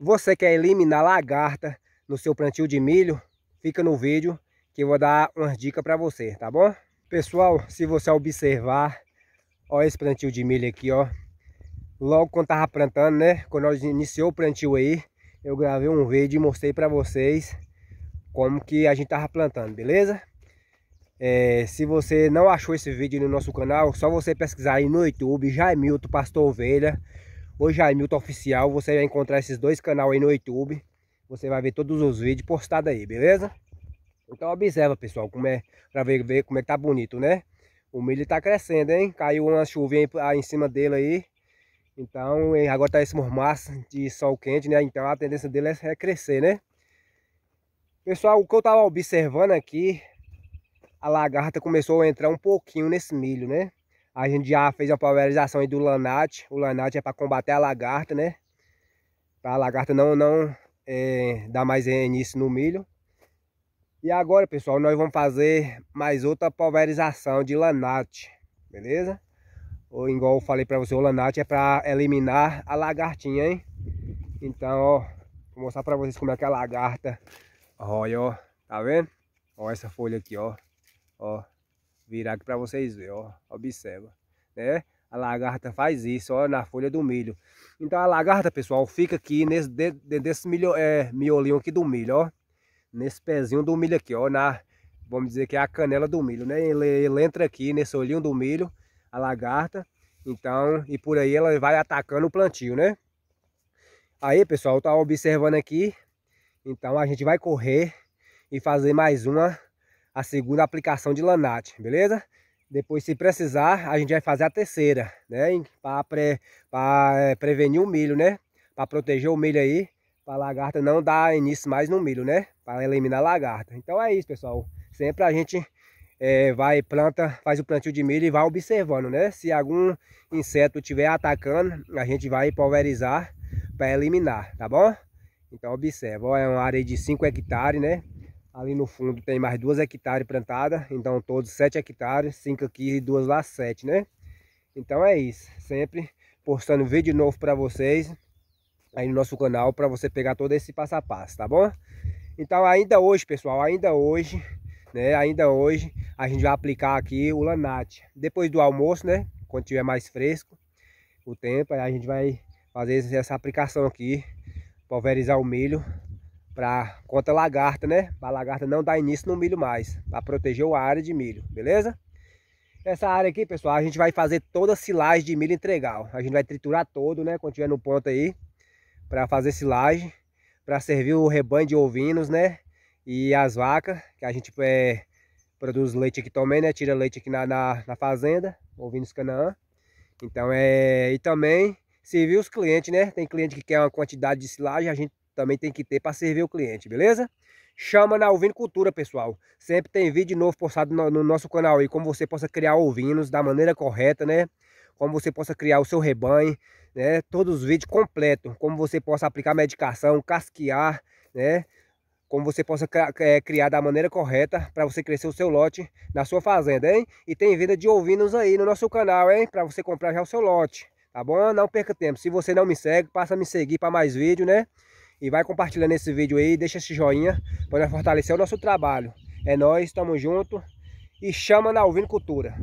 Você quer eliminar lagarta no seu plantio de milho? Fica no vídeo que eu vou dar umas dicas para você, tá bom? Pessoal, se você observar, ó esse plantio de milho aqui, ó. Logo quando tava plantando, né? Quando nós iniciou o plantio aí, eu gravei um vídeo e mostrei para vocês como que a gente tava plantando, beleza? É, se você não achou esse vídeo no nosso canal, só você pesquisar aí no YouTube, Jaimilton Pastor Ovelha o Jaimilton Oficial. Você vai encontrar esses dois canais aí no YouTube. Você vai ver todos os vídeos postados aí, beleza? Então observa, pessoal, como é, pra ver, ver como é que tá bonito, né? O milho tá crescendo, hein? Caiu uma chuvinha aí em cima dele aí. Então, agora tá esse mormaço de sol quente, né? Então a tendência dele é crescer, né? Pessoal, o que eu tava observando aqui, a lagarta começou a entrar um pouquinho nesse milho, né? A gente já fez a pulverização do lanate. O lanate é para combater a lagarta, né? Para a lagarta não, não é, dar mais início no milho. E agora, pessoal, nós vamos fazer mais outra pulverização de lanate, beleza? Ou igual eu falei para você, o lanate é para eliminar a lagartinha, hein? Então, ó, vou mostrar para vocês como é que a lagarta olha, ó, tá vendo? Olha essa folha aqui, ó, ó, virar aqui para vocês verem, ó, observa, né? A lagarta faz isso, ó, na folha do milho. Então a lagarta, pessoal, fica aqui nesse, dentro desse milho, é, miolinho aqui do milho, ó. Nesse pezinho do milho aqui, ó, na, vamos dizer que é a canela do milho, né? Ele, ele entra aqui nesse olhinho do milho, a lagarta. Então, e por aí ela vai atacando o plantio, né? Aí, pessoal, tá observando aqui. Então a gente vai correr e fazer mais uma a segunda aplicação de lanate, beleza? Depois, se precisar, a gente vai fazer a terceira, né? Para pre, pra eh, prevenir o milho, né? Para proteger o milho aí, para a lagarta não dar início mais no milho, né? Para eliminar a lagarta. Então é isso, pessoal. Sempre a gente é, vai planta, faz o plantio de milho e vai observando, né? Se algum inseto estiver atacando, a gente vai pulverizar para eliminar, tá bom? Então observa, ó, é uma área de 5 hectares, né? Ali no fundo tem mais duas hectares plantadas, então todos sete hectares, cinco aqui e duas lá sete, né? Então é isso, sempre postando vídeo novo para vocês aí no nosso canal para você pegar todo esse passo a passo, tá bom? Então ainda hoje, pessoal, ainda hoje, né, ainda hoje a gente vai aplicar aqui o lanate. Depois do almoço, né, quando tiver mais fresco o tempo, aí a gente vai fazer essa aplicação aqui, pulverizar o milho para contra lagarta, né? Para lagarta não dar início no milho mais, para proteger a área de milho, beleza? Essa área aqui, pessoal, a gente vai fazer toda a silagem de milho entregal. A gente vai triturar todo, né? Quando tiver no ponto aí, para fazer silagem, para servir o rebanho de ovinos, né? E as vacas, que a gente é, produz leite aqui também, né? Tira leite aqui na, na, na fazenda, ovinos Canaã. Então é. E também servir os clientes, né? Tem cliente que quer uma quantidade de silagem, a gente também tem que ter para servir o cliente, beleza? Chama na Cultura, pessoal. Sempre tem vídeo novo postado no, no nosso canal aí, como você possa criar ovinos da maneira correta, né? Como você possa criar o seu rebanho, né? Todos os vídeos completos, como você possa aplicar medicação, casquear, né? como você possa eh, criar da maneira correta para você crescer o seu lote na sua fazenda, hein? E tem venda de ovinos aí no nosso canal, hein? Para você comprar já o seu lote, tá bom? Não perca tempo. Se você não me segue, passa a me seguir para mais vídeo, né? E vai compartilhando esse vídeo aí, deixa esse joinha para fortalecer o nosso trabalho. É nós, tamo junto e chama na Alvino Cultura.